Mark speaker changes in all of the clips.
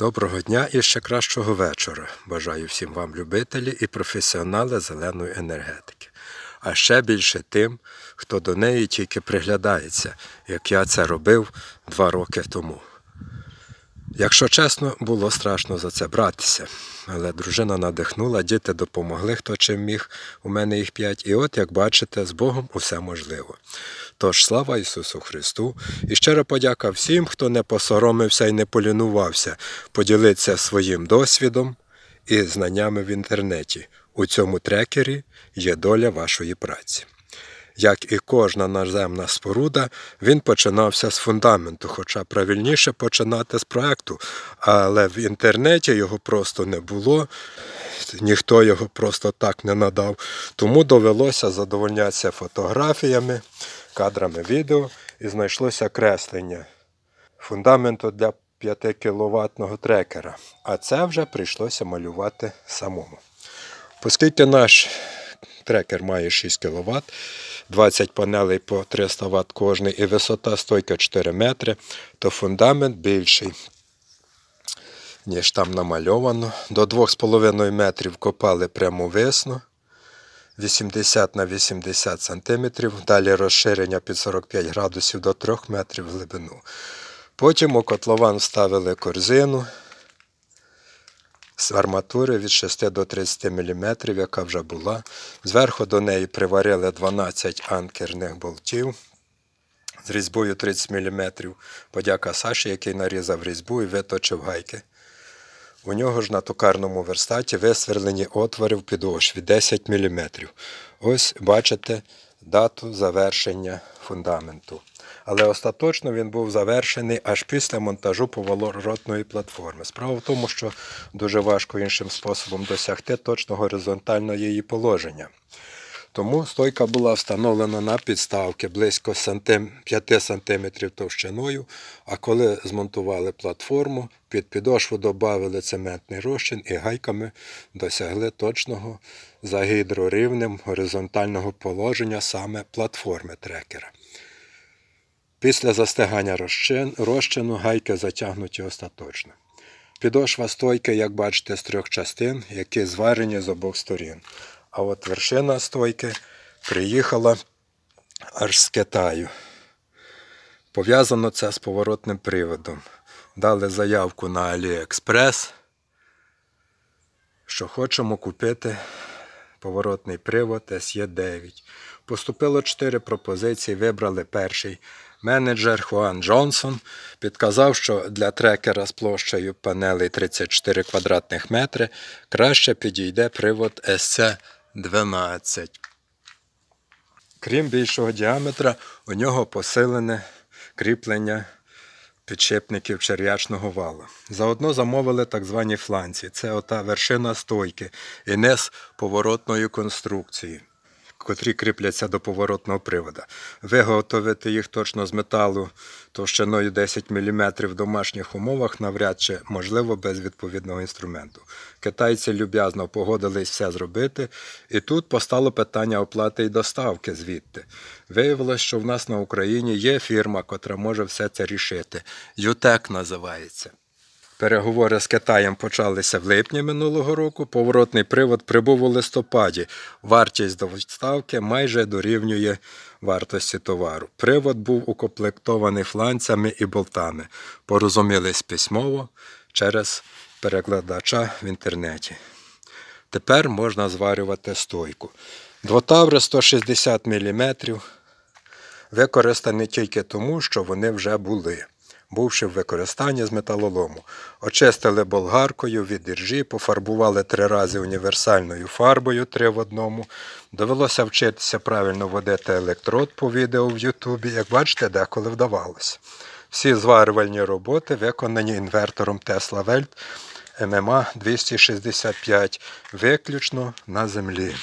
Speaker 1: Доброго дня і ще кращого вечора. Бажаю всім вам любителі і професіонали зеленої енергетики. А ще більше тим, хто до неї тільки приглядається, як я це робив два роки тому. Якщо чесно, було страшно за це братися. Але дружина надихнула, діти допомогли, хто чим міг. У мене їх п'ять. І от, як бачите, з Богом усе можливо. Тож, слава Ісусу Христу! І щиро подяка всім, хто не посоромився і не полінувався, поділитися своїм досвідом і знаннями в інтернеті. У цьому трекері є доля вашої праці. Як і кожна наземна споруда, він починався з фундаменту, хоча правильніше починати з проекту. Але в інтернеті його просто не було, ніхто його просто так не надав. Тому довелося задовольнятися фотографіями, кадрами відео і знайшлося креслення фундаменту для 5 кіловатного трекера. А це вже прийшлося малювати самому. Оскільки наш Трекер має 6 кВт, 20 панелей по 300 Вт кожний і висота стойка 4 метри, то фундамент більший, ніж там намальовано. До 2,5 метрів копали прямовисно. 80 на 80 см, далі розширення під 45 градусів до 3 метрів в глибину. Потім у котлован вставили корзину з арматури від 6 до 30 мм, яка вже була. Зверху до неї приварили 12 анкерних болтів. З різьбою 30 мм. Подяка Саші, який нарізав різьбу і виточив гайки. У нього ж на токарному верстаті висверлені отвори в підошві 10 мм. Ось бачите дату завершення фундаменту але остаточно він був завершений аж після монтажу поворотної платформи. Справа в тому, що дуже важко іншим способом досягти точно горизонтального її положення. Тому стойка була встановлена на підставки близько 5 см товщиною, а коли змонтували платформу, під підошву додали цементний розчин і гайками досягли точного за гідрорівнем горизонтального положення саме платформи трекера. Після застигання розчину гайки затягнуті остаточно. Підошва стойки, як бачите, з трьох частин, які зварені з обох сторін. А от вершина стойки приїхала аж з Китаю. Пов'язано це з поворотним приводом. Дали заявку на AliExpress, що хочемо купити поворотний привод SE9. Поступило 4 пропозиції, вибрали перший менеджер Хуан Джонсон підказав, що для трекера з площею панелей 34 квадратних метри краще підійде привод SC12. Крім більшого діаметра, у нього посилене кріплення підшипників черв'ячного вала. Заодно замовили так звані фланці. Це ота вершина стойки і низ поворотної конструкції котрі кріпляться до поворотного привода. Виготовити їх точно з металу товщиною 10 мм в домашніх умовах навряд чи можливо без відповідного інструменту. Китайці люб'язно погодились все зробити, і тут постало питання оплати і доставки звідти. Виявилось, що в нас на Україні є фірма, котра може все це рішити. Ютек називається. Переговори з Китаєм почалися в липні минулого року. Поворотний привод прибув у листопаді. Вартість доставки майже дорівнює вартості товару. Привод був укомплектований фланцями і болтами. Порозумілись письмово через перекладача в інтернеті. Тепер можна зварювати стойку. Двотаври 160 мм. Використані тільки тому, що вони вже були бувши в використанні з металолому, очистили болгаркою від іржі, пофарбували три рази універсальною фарбою, три в одному. Довелося вчитися правильно водити електрод по відео в Ютубі, як бачите, деколи вдавалося. Всі зварювальні роботи виконані інвертором Tesla Welt ММА 265 виключно на землі.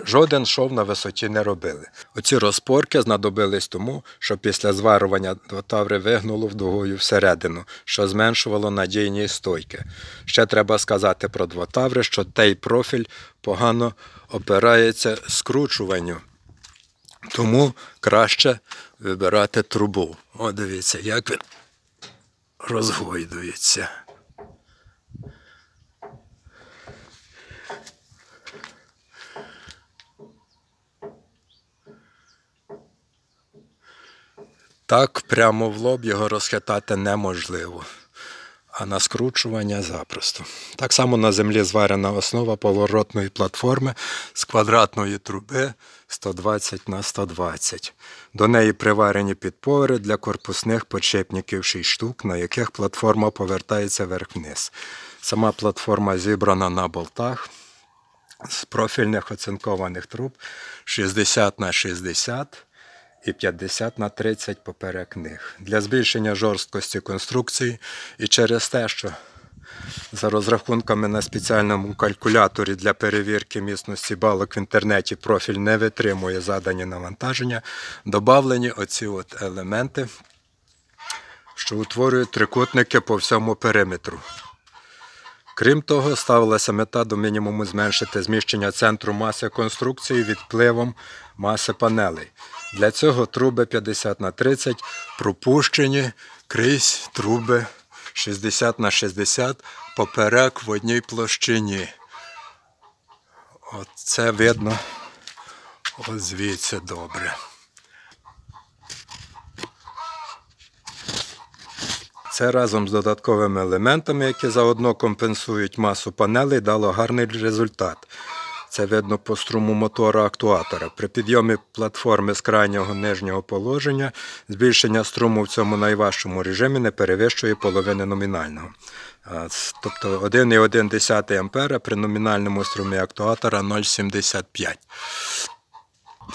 Speaker 1: Жоден шов на висоті не робили. Оці розпорки знадобились тому, що після зварування до таври вигнуло вдугою всередину, що зменшувало надійні стойки. Ще треба сказати про двотаври, що той профіль погано опирається скручуванню, тому краще вибирати трубу. О, дивіться, як він розгойдується. Так прямо в лоб його розхитати неможливо, а на скручування запросто. Так само на землі зварена основа поворотної платформи з квадратної труби 120 на 120. До неї приварені підпори для корпусних подшипників 6 штук, на яких платформа повертається вверх-вниз. Сама платформа зібрана на болтах. З профільних оцинкованих труб 60 на 60 і 50 на 30 поперек них. Для збільшення жорсткості конструкції і через те, що за розрахунками на спеціальному калькуляторі для перевірки міцності балок в інтернеті профіль не витримує задані навантаження, додавлені оці от елементи, що утворюють трикутники по всьому периметру. Крім того, ставилася мета до мінімуму зменшити зміщення центру маси конструкції відпливом маси панелей. Для цього труби 50 на 30 пропущені крізь труби 60 на 60 поперек в одній площині. Оце видно от звідси добре. Це разом з додатковими елементами, які заодно компенсують масу панелей, дало гарний результат. Це видно по струму мотора актуатора. При підйомі платформи з крайнього нижнього положення збільшення струму в цьому найважчому режимі не перевищує половини номінального. Тобто 1,1 А при номінальному струмі актуатора 0,75.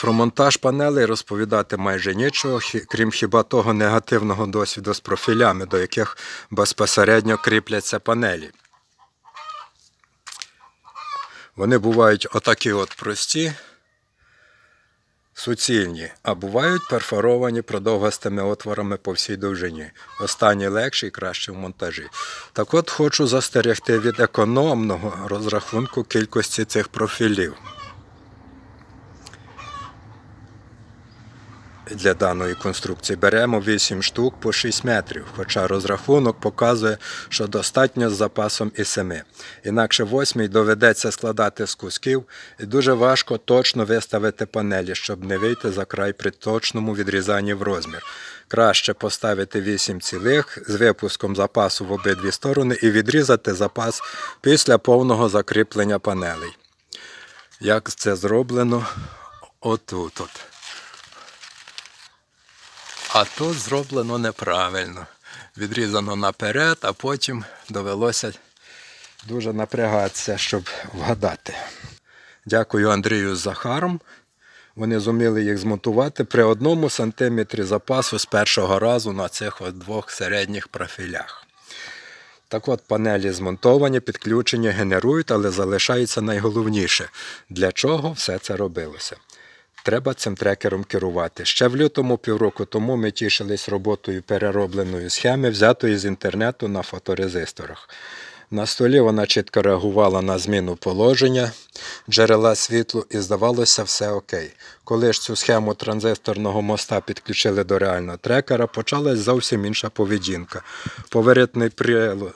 Speaker 1: Про монтаж панелей розповідати майже нічого, крім хіба того негативного досвіду з профілями, до яких безпосередньо кріпляться панелі. Вони бувають отакі от прості, суцільні, а бувають перфоровані продовгастими отворами по всій довжині. Останні легші і краще в монтажі. Так от хочу застерегти від економного розрахунку кількості цих профілів. для даної конструкції беремо 8 штук по 6 метрів, хоча розрахунок показує, що достатньо з запасом і 7. Інакше 8 доведеться складати з кусків і дуже важко точно виставити панелі, щоб не вийти за край при точному відрізанні в розмір. Краще поставити 8 цілих з випуском запасу в обидві сторони і відрізати запас після повного закріплення панелей. Як це зроблено отут. -от. А то зроблено неправильно. Відрізано наперед, а потім довелося дуже напрягатися, щоб вгадати. Дякую Андрію з Захаром. Вони зуміли їх змонтувати при одному сантиметрі запасу з першого разу на цих двох середніх профілях. Так от панелі змонтовані, підключення генерують, але залишається найголовніше, для чого все це робилося. Треба цим трекером керувати. Ще в лютому півроку тому ми тішились роботою переробленої схеми, взятої з інтернету на фоторезисторах. На столі вона чітко реагувала на зміну положення, джерела світлу і здавалося, все окей. Коли ж цю схему транзисторного моста підключили до реального трекера, почалась зовсім інша поведінка. Поверетний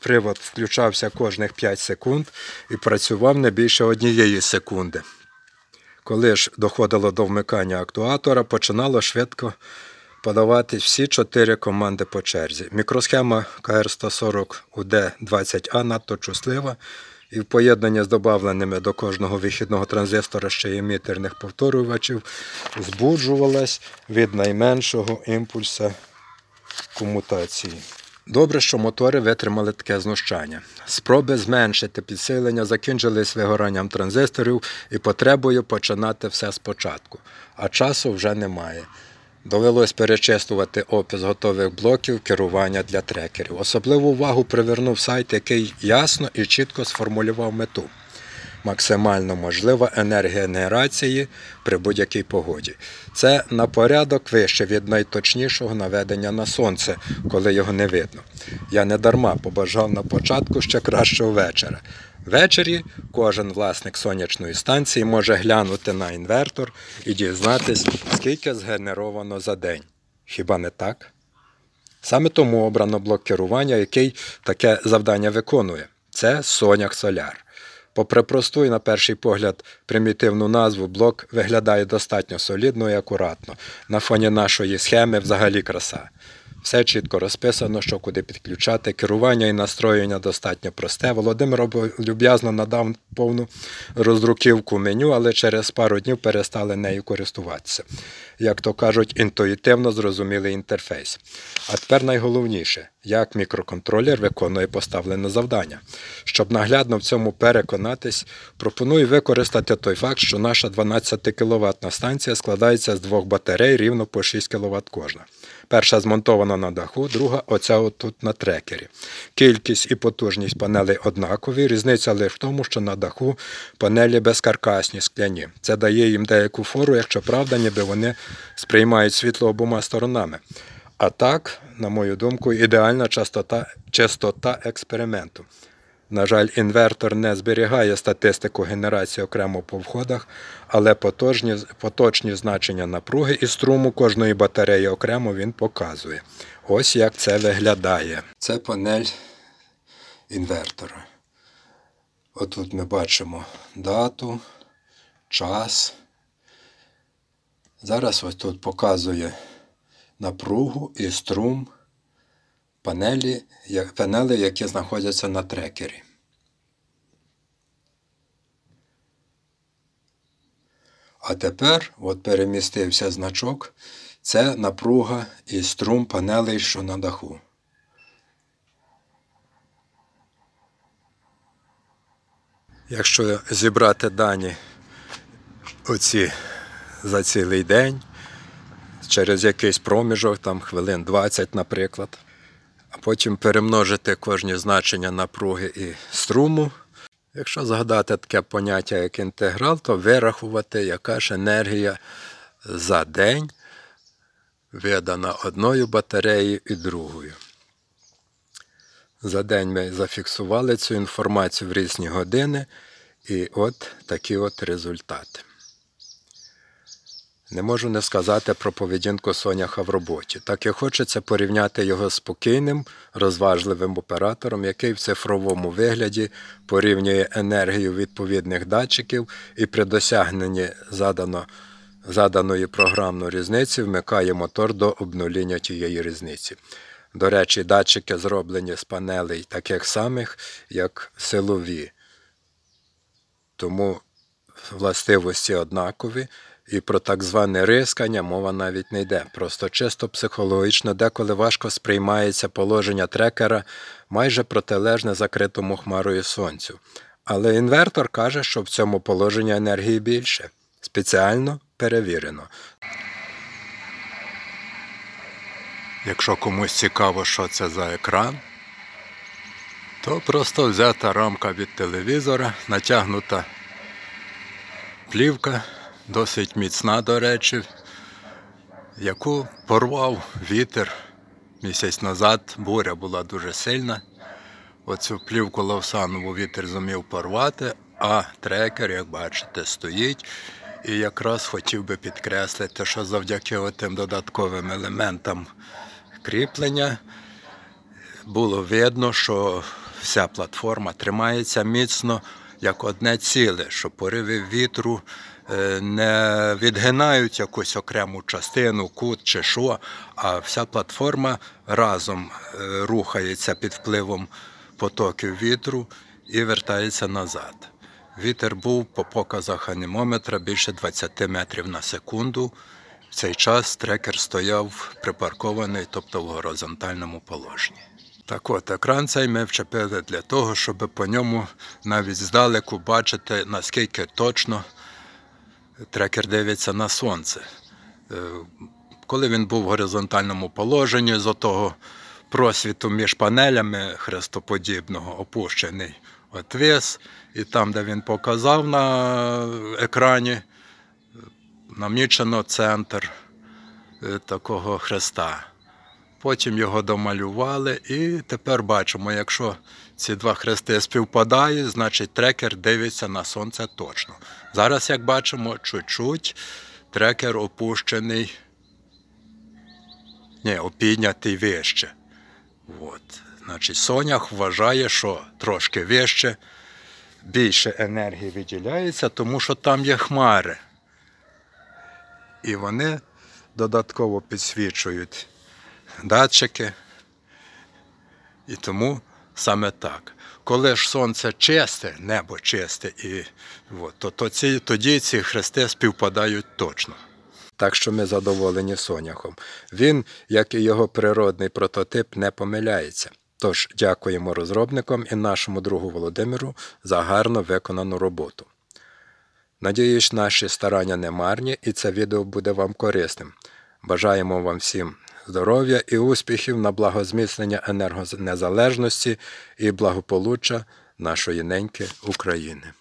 Speaker 1: привод включався кожних 5 секунд і працював не більше однієї секунди коли ж доходило до вмикання актуатора, починало швидко подавати всі чотири команди по черзі. Мікросхема КР-140 УД-20А надто чуслива. І в поєднанні з добавленими до кожного вихідного транзистора ще емітерних повторювачів збуджувалась від найменшого імпульса комутації. Добре, що мотори витримали таке знущання. Спроби зменшити підсилення закінчились вигоранням транзисторів і потребою починати все спочатку, а часу вже немає. Довелось перечистувати опис готових блоків керування для трекерів. Особливу увагу привернув сайт, який ясно і чітко сформулював мету максимально можлива енергогенерації при будь-якій погоді. Це на порядок вище від найточнішого наведення на сонце, коли його не видно. Я не дарма побажав на початку ще кращого вечора. Ввечері кожен власник сонячної станції може глянути на інвертор і дізнатись, скільки згенеровано за день. Хіба не так? Саме тому обрано блок керування, який таке завдання виконує. Це Соняк Соляр. Попри просту і на перший погляд, примітивну назву, блок виглядає достатньо солідно і акуратно. На фоні нашої схеми взагалі краса. Все чітко розписано, що куди підключати. Керування і настроєння достатньо просте. Володимир люб'язно надав повну роздруківку меню, але через пару днів перестали нею користуватися як то кажуть, інтуїтивно зрозумілий інтерфейс. А тепер найголовніше, як мікроконтролер виконує поставлене завдання. Щоб наглядно в цьому переконатись, пропоную використати той факт, що наша 12 кВт станція складається з двох батарей рівно по 6 кВт кожна. Перша змонтована на даху, друга оця отут на трекері. Кількість і потужність панелей однакові. Різниця лише в тому, що на даху панелі безкаркасні скляні. Це дає їм деяку фору, якщо правда, ніби вони сприймають світло обома сторонами. А так, на мою думку, ідеальна частота, частота експерименту. На жаль, інвертор не зберігає статистику генерації окремо по входах, але поточні, поточні значення напруги і струму кожної батареї окремо він показує. Ось як це виглядає. Це панель інвертора. Отут ми бачимо дату, час. Зараз ось тут показує напругу і струм панелі, панели, які знаходяться на трекері. А тепер от перемістився значок. Це напруга і струм панелей, що на даху. Якщо зібрати дані оці за цілий день, через якийсь проміжок, там хвилин 20, наприклад. А потім перемножити кожні значення напруги і струму. Якщо згадати таке поняття як інтеграл, то вирахувати, яка ж енергія за день видана одною батареєю і другою. За день ми зафіксували цю інформацію в різні години, і от такі от результати. Не можу не сказати про поведінку Соняха в роботі, так і хочеться порівняти його з спокійним, розважливим оператором, який в цифровому вигляді порівнює енергію відповідних датчиків і при досягненні задано, заданої програмної різниці вмикає мотор до обнуління тієї різниці. До речі, датчики зроблені з панелей таких самих, як силові. Тому властивості однакові. І про так зване рискання мова навіть не йде. Просто чисто психологічно, деколи важко сприймається положення трекера майже протилежне закритому хмарою сонцю. Але інвертор каже, що в цьому положенні енергії більше. Спеціально перевірено. Якщо комусь цікаво, що це за екран, то просто взята рамка від телевізора, натягнута плівка досить міцна, до речі, яку порвав вітер місяць назад. Буря була дуже сильна. Оцю плівку Лавсанову вітер зумів порвати, а трекер, як бачите, стоїть. І якраз хотів би підкреслити, що завдяки тим додатковим елементам кріплення було видно, що вся платформа тримається міцно як одне ціле, що пориви вітру е, не відгинають якусь окрему частину, кут чи що, а вся платформа разом е, рухається під впливом потоків вітру і вертається назад. Вітер був по показах анімометра більше 20 метрів на секунду. В цей час трекер стояв припаркований, тобто в горизонтальному положенні. Так от, екран цей ми вчепили для того, щоб по ньому навіть здалеку бачити, наскільки точно трекер дивиться на сонце. Е, коли він був в горизонтальному положенні, з того просвіту між панелями хрестоподібного опущений отвіс, і там, де він показав на екрані, намічено центр е, такого хреста. Потім його домалювали, і тепер бачимо, якщо ці два хрести співпадають, значить трекер дивиться на сонце точно. Зараз, як бачимо, чуть-чуть трекер опущений, ні, опіднятий вище. От. Значить, Сонях вважає, що трошки вище, більше енергії виділяється, тому що там є хмари. І вони додатково підсвічують датчики. І тому саме так. Коли ж сонце чисте, небо чисте, і, от, то, то ці, тоді ці хрести співпадають точно. Так що ми задоволені соняхом. Він, як і його природний прототип, не помиляється. Тож дякуємо розробникам і нашому другу Володимиру за гарно виконану роботу. Надіюсь, наші старання не марні і це відео буде вам корисним. Бажаємо вам всім здоров'я і успіхів на благозміцнення енергонезалежності і благополуччя нашої неньки України.